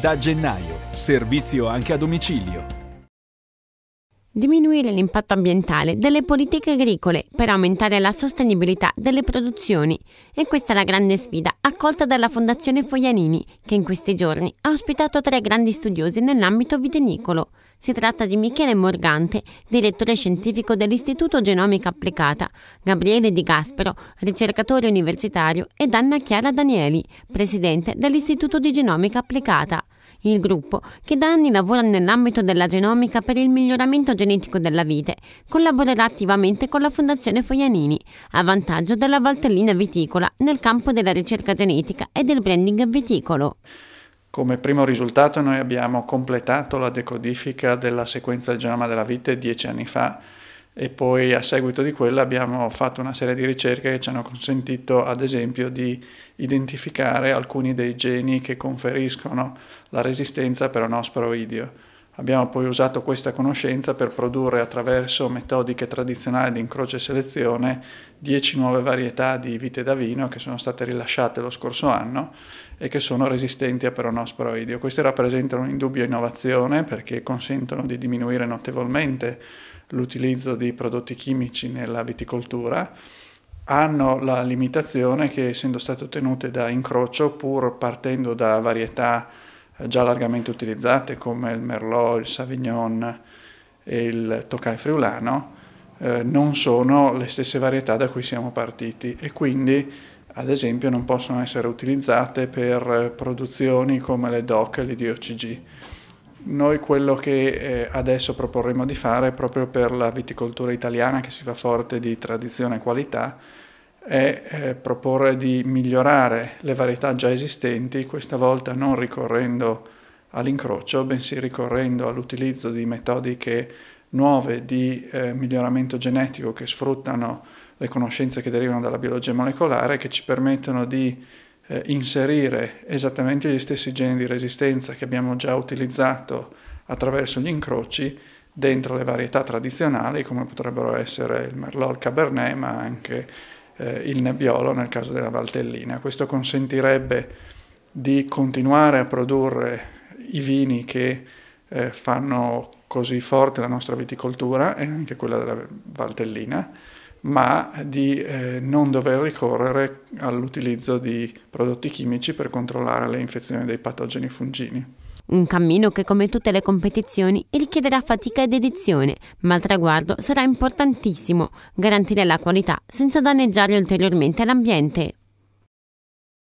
Da gennaio, servizio anche a domicilio. Diminuire l'impatto ambientale delle politiche agricole per aumentare la sostenibilità delle produzioni. E questa è la grande sfida accolta dalla Fondazione Foglianini, che in questi giorni ha ospitato tre grandi studiosi nell'ambito vitinicolo. Si tratta di Michele Morgante, direttore scientifico dell'Istituto Genomica Applicata, Gabriele Di Gaspero, ricercatore universitario, ed Anna Chiara Danieli, presidente dell'Istituto di Genomica Applicata. Il gruppo, che da anni lavora nell'ambito della genomica per il miglioramento genetico della vite, collaborerà attivamente con la Fondazione Foglianini, a vantaggio della Valtellina Viticola nel campo della ricerca genetica e del branding viticolo. Come primo risultato noi abbiamo completato la decodifica della sequenza del genoma della vite dieci anni fa e poi a seguito di quella abbiamo fatto una serie di ricerche che ci hanno consentito ad esempio di identificare alcuni dei geni che conferiscono la resistenza per onosporo idio. Abbiamo poi usato questa conoscenza per produrre attraverso metodiche tradizionali di incrocio e selezione 10 nuove varietà di vite da vino che sono state rilasciate lo scorso anno e che sono resistenti a peronospora peronosporoidio. Queste rappresentano un'indubbia innovazione perché consentono di diminuire notevolmente l'utilizzo di prodotti chimici nella viticoltura hanno la limitazione che essendo state ottenute da incrocio pur partendo da varietà già largamente utilizzate come il Merlot, il Savignon e il Tokai friulano, eh, non sono le stesse varietà da cui siamo partiti e quindi ad esempio non possono essere utilizzate per produzioni come le DOC e le DOCG. Noi quello che eh, adesso proporremo di fare proprio per la viticoltura italiana che si fa forte di tradizione e qualità è eh, proporre di migliorare le varietà già esistenti, questa volta non ricorrendo all'incrocio, bensì ricorrendo all'utilizzo di metodiche nuove di eh, miglioramento genetico che sfruttano le conoscenze che derivano dalla biologia molecolare che ci permettono di eh, inserire esattamente gli stessi geni di resistenza che abbiamo già utilizzato attraverso gli incroci dentro le varietà tradizionali come potrebbero essere il merlot, il cabernet, ma anche eh, il nebbiolo nel caso della Valtellina. Questo consentirebbe di continuare a produrre i vini che eh, fanno così forte la nostra viticoltura e anche quella della Valtellina, ma di eh, non dover ricorrere all'utilizzo di prodotti chimici per controllare le infezioni dei patogeni fungini. Un cammino che, come tutte le competizioni, richiederà fatica e dedizione, ma al traguardo sarà importantissimo, garantire la qualità senza danneggiare ulteriormente l'ambiente.